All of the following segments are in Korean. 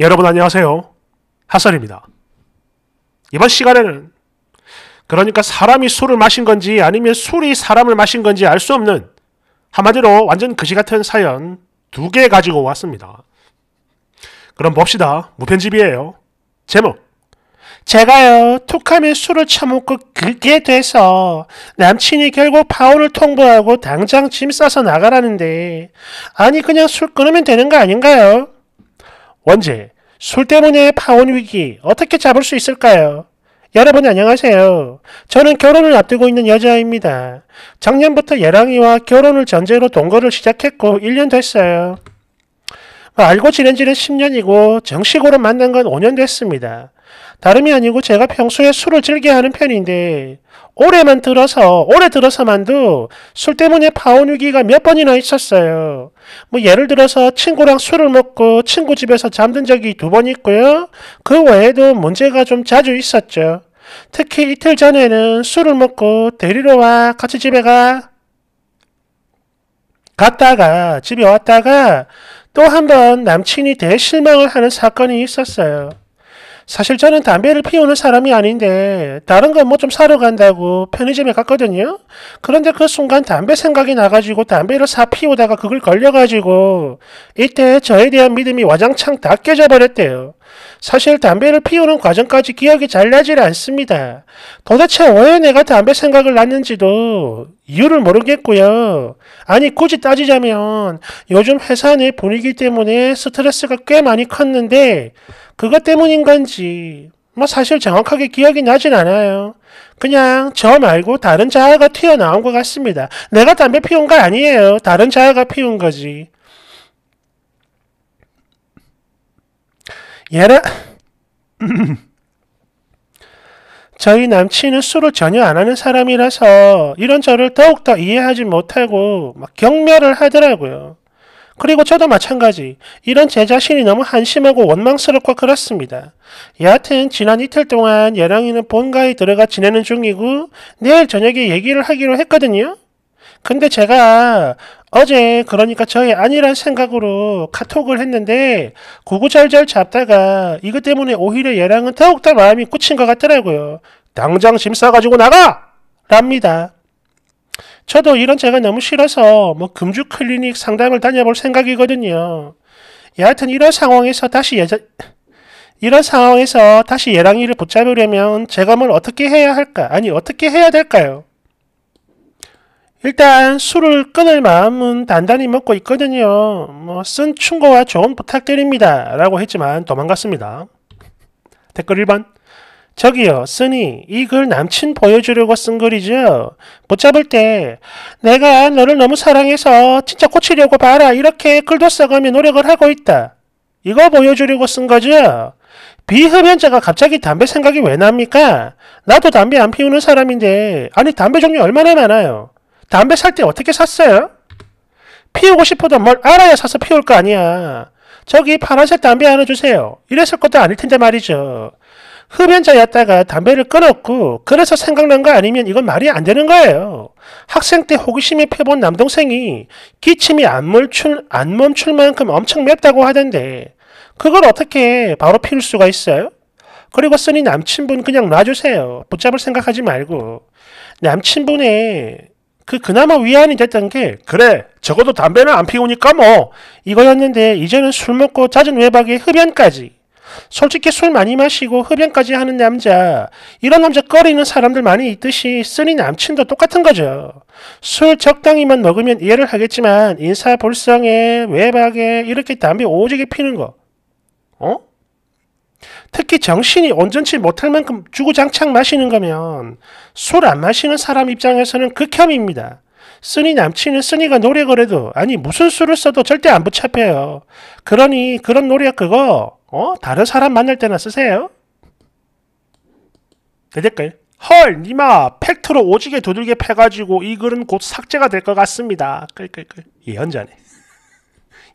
여러분 안녕하세요. 핫설입니다. 이번 시간에는 그러니까 사람이 술을 마신 건지 아니면 술이 사람을 마신 건지 알 수 없는 한마디로 완전 그시 같은 사연 두 개 가지고 왔습니다. 그럼 봅시다. 무편집이에요. 제목 제가요 톡하면 술을 처먹고 그게 돼서 남친이 결국 파혼을 통보하고 당장 짐 싸서 나가라는데 아니 그냥 술 끊으면 되는 거 아닌가요? 원제, 술 때문에 파혼 위기 어떻게 잡을 수 있을까요? 여러분 안녕하세요. 저는 결혼을 앞두고 있는 여자입니다. 작년부터 예랑이와 결혼을 전제로 동거를 시작했고 1년 됐어요. 뭐 알고 지낸 지는 10년이고 정식으로 만난 건 5년 됐습니다. 다름이 아니고 제가 평소에 술을 즐겨하는 편인데 올해만 들어서 올해 들어서만도 술 때문에 파혼 위기가 몇 번이나 있었어요. 뭐 예를 들어서 친구랑 술을 먹고 친구 집에서 잠든 적이 두 번 있고요. 그 외에도 문제가 좀 자주 있었죠. 특히 이틀 전에는 술을 먹고 데리러 와 같이 집에 가 갔다가 집에 왔다가 또 한 번 남친이 대실망을 하는 사건이 있었어요. 사실 저는 담배를 피우는 사람이 아닌데 다른 건 뭐 좀 사러 간다고 편의점에 갔거든요. 그런데 그 순간 담배 생각이 나가지고 담배를 사 피우다가 그걸 걸려가지고 이때 저에 대한 믿음이 와장창 다 깨져버렸대요. 사실 담배를 피우는 과정까지 기억이 잘 나질 않습니다. 도대체 왜 내가 담배 생각을 났는지도 이유를 모르겠고요. 아니 굳이 따지자면 요즘 회사 내 분위기 때문에 스트레스가 꽤 많이 컸는데 그것 때문인 건지 뭐 사실 정확하게 기억이 나진 않아요. 그냥 저 말고 다른 자아가 튀어나온 것 같습니다. 내가 담배 피운 거 아니에요. 다른 자아가 피운 거지. 얘라 저희 남친은 술을 전혀 안 하는 사람이라서 이런 저를 더욱더 이해하지 못하고 막 경멸을 하더라고요. 그리고 저도 마찬가지. 이런 제 자신이 너무 한심하고 원망스럽고 그렇습니다. 여하튼 지난 이틀 동안 예랑이는 본가에 들어가 지내는 중이고 내일 저녁에 얘기를 하기로 했거든요. 근데 제가 어제 그러니까 저의 아니란 생각으로 카톡을 했는데 구구절절 잡다가 이것 때문에 오히려 얘랑은 더욱더 마음이 꽂힌 것 같더라고요. 당장 짐 싸가지고 나가! 랍니다. 저도 이런 제가 너무 싫어서 뭐 금주 클리닉 상담을 다녀볼 생각이거든요. 여하튼 이런 상황에서 다시 예자, 이런 상황에서 다시 예랑이를 붙잡으려면 제가 뭘 어떻게 해야 할까? 아니 어떻게 해야 될까요? 일단 술을 끊을 마음은 단단히 먹고 있거든요. 뭐 쓴 충고와 조언 부탁드립니다. 라고 했지만 도망갔습니다. 댓글 1번 저기요 쓰니 이 글 남친 보여주려고 쓴 글이죠. 붙잡을 때 내가 너를 너무 사랑해서 진짜 고치려고 봐라 이렇게 글도 써가며 노력을 하고 있다. 이거 보여주려고 쓴 거죠. 비흡연자가 갑자기 담배 생각이 왜 납니까? 나도 담배 안 피우는 사람인데 아니 담배 종류 얼마나 많아요. 담배 살 때 어떻게 샀어요? 피우고 싶어도 뭘 알아야 사서 피울 거 아니야. 저기 파란색 담배 하나 주세요. 이랬을 것도 아닐 텐데 말이죠. 흡연자였다가 담배를 끊었고 그래서 생각난 거 아니면 이건 말이 안 되는 거예요. 학생 때 호기심이 펴본 남동생이 기침이 안 멈출, 안 멈출 만큼 엄청 맵다고 하던데 그걸 어떻게 바로 피울 수가 있어요? 그리고 쓰니 남친분 그냥 놔주세요. 붙잡을 생각하지 말고 남친분의 그 그나마 위안이 됐던 게 그래 적어도 담배는 안 피우니까 뭐 이거였는데 이제는 술 먹고 잦은 외박에 흡연까지 솔직히 술 많이 마시고 흡연까지 하는 남자 이런 남자 꺼리는 사람들 많이 있듯이 쓰니 남친도 똑같은 거죠. 술 적당히만 먹으면 이해를 하겠지만 인사불성에 외박에 이렇게 담배 오지게 피는 거 어? 특히 정신이 온전치 못할 만큼 주구장창 마시는 거면 술 안 마시는 사람 입장에서는 극혐입니다. 쓰니 남친은 쓰니가 노력을 해도 아니 무슨 술을 써도 절대 안 붙잡혀요. 그러니 그런 노력 그거 어 다른 사람 만날 때나 쓰세요. 대댓글 헐 니마 팩트로 오지게 두들겨 패가지고 이 글은 곧 삭제가 될 것 같습니다. 끌끌끌 예언자네.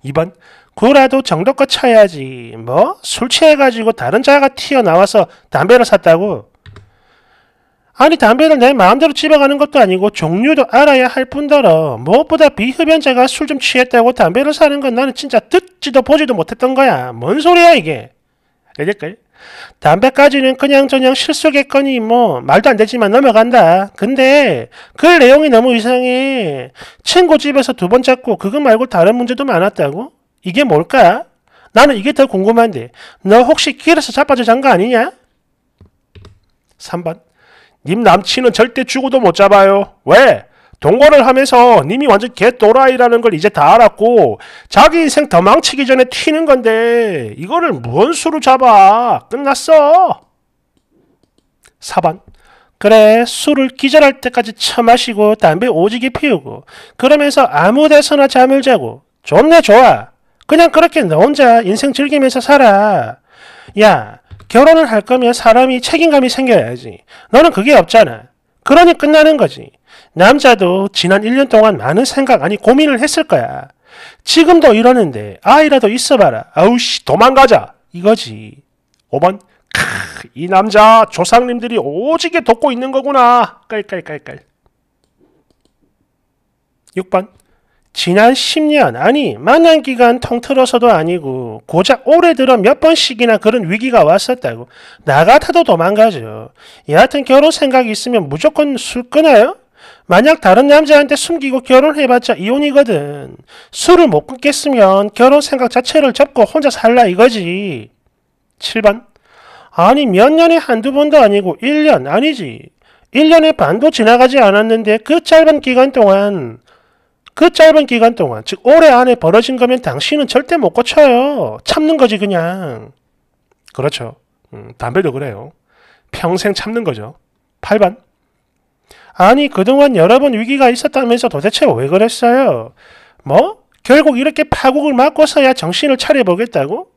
2번 구라도 정도껏 쳐야지 뭐 술 취해가지고 다른 자가 튀어나와서 담배를 샀다고 아니 담배를 내 마음대로 집어가는 것도 아니고 종류도 알아야 할 뿐더러 무엇보다 비흡연자가 술 좀 취했다고 담배를 사는 건 나는 진짜 듣지도 보지도 못했던 거야 뭔 소리야 이게 알겠걸? 담배까지는 그냥저냥 실수겠거니 뭐 말도 안 되지만 넘어간다. 근데 그 내용이 너무 이상해. 친구 집에서 두 번 잡고 그거 말고 다른 문제도 많았다고? 이게 뭘까? 나는 이게 더 궁금한데 너 혹시 길에서 자빠져 잔 거 아니냐? 3번 님 남친은 절대 죽어도 못 잡아요. 왜? 동거를 하면서 님이 완전 개또라이라는 걸 이제 다 알았고 자기 인생 더 망치기 전에 튀는 건데 이거를 뭔 수로 잡아 끝났어 4번 그래 술을 기절할 때까지 처마시고 담배 오지게 피우고 그러면서 아무 데서나 잠을 자고 좋네 좋아 그냥 그렇게 너 혼자 인생 즐기면서 살아 야 결혼을 할 거면 사람이 책임감이 생겨야지 너는 그게 없잖아 그러니 끝나는 거지. 남자도 지난 1년 동안 많은 생각 아니 고민을 했을 거야. 지금도 이러는데 아이라도 있어봐라. 아우씨 도망가자 이거지. 5번 크, 이 남자 조상님들이 오지게 돕고 있는 거구나. 깔깔깔깔. 6번 지난 10년 아니 만난 기간 통틀어서도 아니고 고작 올해 들어 몇 번씩이나 그런 위기가 왔었다고 나 같아도 도망가죠. 여하튼 결혼 생각이 있으면 무조건 술 끊어요? 만약 다른 남자한테 숨기고 결혼해봤자 이혼이거든. 술을 못 끊겠으면 결혼 생각 자체를 접고 혼자 살라 이거지. 7번 아니 몇 년에 한두 번도 아니고 1년 아니지. 1년의 반도 지나가지 않았는데 그 짧은 기간 동안 그 짧은 기간 동안, 즉 올해 안에 벌어진 거면 당신은 절대 못 고쳐요. 참는 거지 그냥. 그렇죠. 음, 담배도 그래요. 평생 참는 거죠. 8반 아니 그동안 여러 번 위기가 있었다면서 도대체 왜 그랬어요? 뭐? 결국 이렇게 파국을 맞고서야 정신을 차려보겠다고?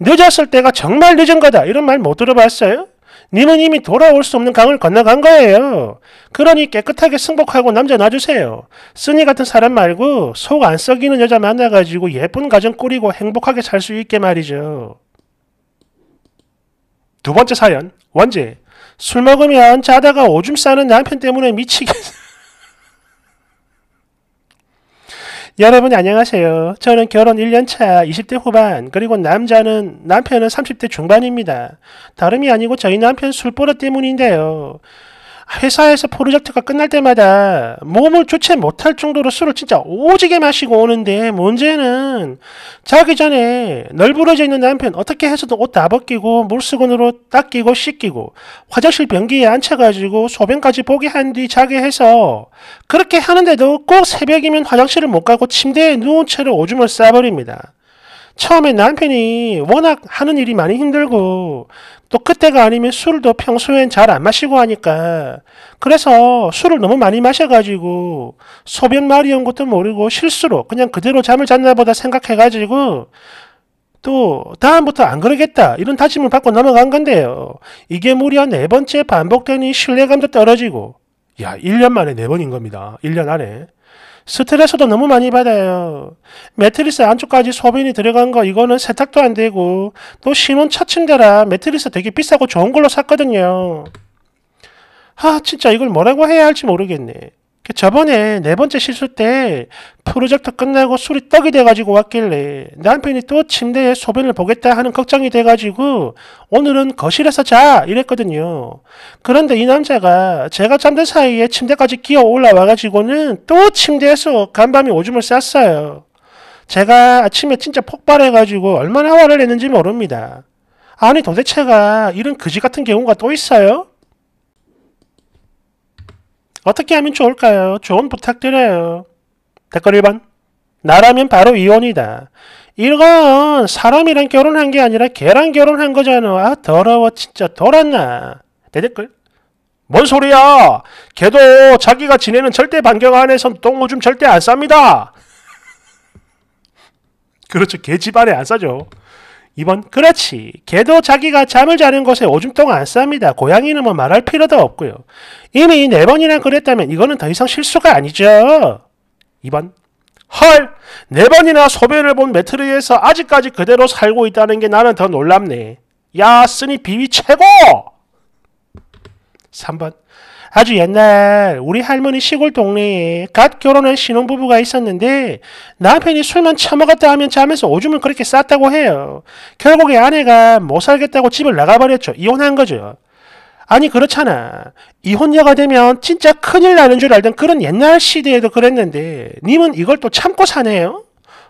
늦었을 때가 정말 늦은 거다. 이런 말 못 들어봤어요? 님은 이미 돌아올 수 없는 강을 건너간 거예요. 그러니 깨끗하게 승복하고 남자 놔주세요. 쓰니 같은 사람 말고 속 안 썩이는 여자 만나가지고 예쁜 가정 꾸리고 행복하게 살 수 있게 말이죠. 두 번째 사연, 원재. 술 먹으면 자다가 오줌 싸는 남편 때문에 미치겠어. 여러분 안녕하세요. 저는 결혼 1년차 20대 후반 그리고 남자는 남편은 30대 중반입니다. 다름이 아니고 저희 남편 술버릇 때문인데요. 회사에서 프로젝트가 끝날 때마다 몸을 조체 못할 정도로 술을 진짜 오지게 마시고 오는데 문제는 자기 전에 널브러져 있는 남편 어떻게 해서든 옷다 벗기고 물수건으로 닦이고 씻기고 화장실 변기에 앉혀가지고 소변까지 보게 한 뒤 자게 해서 그렇게 하는데도 꼭 새벽이면 화장실을 못 가고 침대에 누운 채로 오줌을 싸버립니다. 처음에 남편이 워낙 하는 일이 많이 힘들고 또 그때가 아니면 술도 평소엔 잘 안 마시고 하니까 그래서 술을 너무 많이 마셔가지고 소변 말이 온 것도 모르고 실수로 그냥 그대로 잠을 잤나 보다 생각해가지고 또 다음부터 안 그러겠다 이런 다짐을 받고 넘어간 건데요. 이게 무려 네 번째 반복되니 신뢰감도 떨어지고 야 1년 만에 네 번인 겁니다. 1년 안에. 스트레스도 너무 많이 받아요. 매트리스 안쪽까지 소변이 들어간 거 이거는 세탁도 안 되고 또 신혼 차 침대라 매트리스 되게 비싸고 좋은 걸로 샀거든요. 아 진짜 이걸 뭐라고 해야 할지 모르겠네. 그 저번에 네 번째 실수 때 프로젝트 끝나고 술이 떡이 돼가지고 왔길래 남편이 또 침대에 소변을 보겠다 하는 걱정이 돼가지고 오늘은 거실에서 자 이랬거든요. 그런데 이 남자가 제가 잠든 사이에 침대까지 끼어 올라와가지고는 또 침대에서 간밤에 오줌을 쌌어요. 제가 아침에 진짜 폭발해가지고 얼마나 화를 냈는지 모릅니다. 아니 도대체가 이런 그지 같은 경우가 또 있어요? 어떻게 하면 좋을까요? 조언 부탁드려요. 댓글 1번. 나라면 바로 이혼이다. 이건 사람이랑 결혼한 게 아니라 개랑 결혼한 거잖아. 아 더러워 진짜 돌았나. 대댓글. 뭔 소리야. 걔도 자기가 지내는 절대 반경 안에선 똥오줌 절대 안 쌉니다. 그렇죠. 개 집안에 안 싸죠. 2번 그렇지. 개도 자기가 잠을 자는 곳에 오줌통 안 쌉니다. 고양이는 뭐 말할 필요도 없고요. 이미 4번이나 그랬다면 이거는 더 이상 실수가 아니죠. 2번 헐! 네 번이나 소변을 본 매트리에서 아직까지 그대로 살고 있다는 게 나는 더 놀랍네. 야, 쓰니 비위 최고! 3번 아주 옛날 우리 할머니 시골 동네에 갓 결혼한 신혼부부가 있었는데 남편이 술만 처먹었다 하면 자면서 오줌을 그렇게 쌌다고 해요. 결국에 아내가 못 살겠다고 집을 나가버렸죠. 이혼한 거죠. 아니 그렇잖아. 이혼녀가 되면 진짜 큰일 나는 줄 알던 그런 옛날 시대에도 그랬는데 님은 이걸 또 참고 사네요?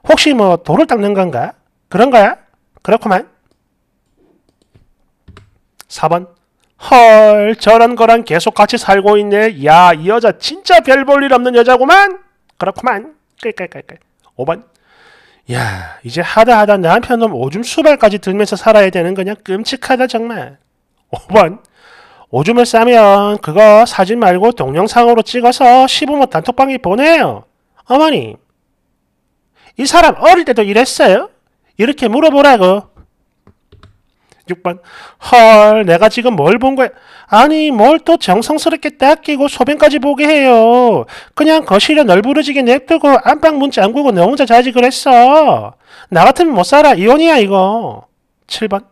혹시 뭐 돌을 닦는 건가? 그런 거야? 그렇구만. 4번 헐 저런 거랑 계속 같이 살고 있네. 야이 여자 진짜 별 볼 일 없는 여자구만. 그렇구만. 끌끌끌끌. 5번. 야 이제 하다 하다 남편 놈 오줌 수발까지 들면서 살아야 되는 거냐 끔찍하다 정말. 5번. 오줌을 싸면 그거 사진 말고 동영상으로 찍어서 시부모 단톡방에 보내요. 어머니이 사람 어릴 때도 이랬어요? 이렇게 물어보라고. 6번 헐 내가 지금 뭘 본 거야 아니 뭘 또 정성스럽게 닦이고 소변까지 보게 해요 그냥 거실에 널브러지게 냅두고 안방 문 잠그고 너 혼자 자지 그랬어 나 같으면 못 살아 이혼이야 이거 7번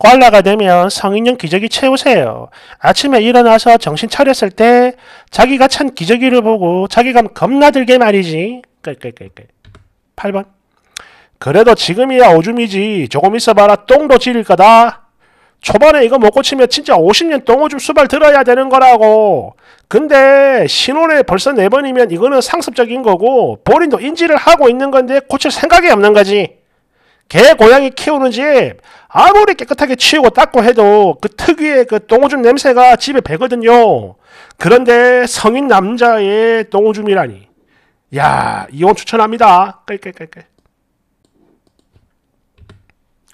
꽐라가 되면 성인용 기저귀 채우세요. 아침에 일어나서 정신 차렸을 때 자기가 찬 기저귀를 보고 자기가 겁나 들게 말이지. 끌끌끌끌. 8번. 그래도 지금이야 오줌이지 조금 있어봐라 똥도 지릴 거다. 초반에 이거 먹고 치면 진짜 50년 똥오줌 수발 들어야 되는 거라고. 근데 신혼에 벌써 네 번이면 이거는 상습적인 거고 본인도 인지를 하고 있는 건데 고칠 생각이 없는 거지. 개 고양이 키우는 집 아무리 깨끗하게 치우고 닦고 해도 그 특유의 그 똥오줌 냄새가 집에 배거든요. 그런데 성인 남자의 똥오줌이라니. 야 이혼 추천합니다. 깔깔깔깔.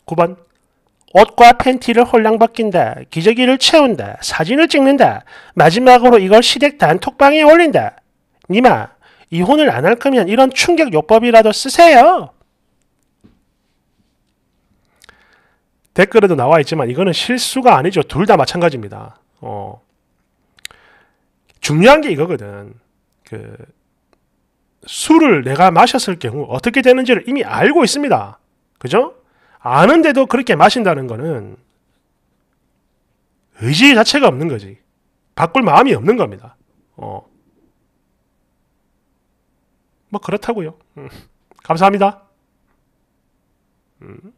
9번 옷과 팬티를 홀랑벗긴다. 기저귀를 채운다. 사진을 찍는다. 마지막으로 이걸 시댁 단톡방에 올린다. 니마 이혼을 안 할 거면 이런 충격 요법이라도 쓰세요. 댓글에도 나와 있지만 이거는 실수가 아니죠. 둘 다 마찬가지입니다. 어. 중요한 게 이거거든. 그 술을 내가 마셨을 경우 어떻게 되는지를 이미 알고 있습니다. 그죠? 아는데도 그렇게 마신다는 거는 의지 자체가 없는 거지. 바꿀 마음이 없는 겁니다. 어. 뭐 그렇다고요. 음. 감사합니다. 음.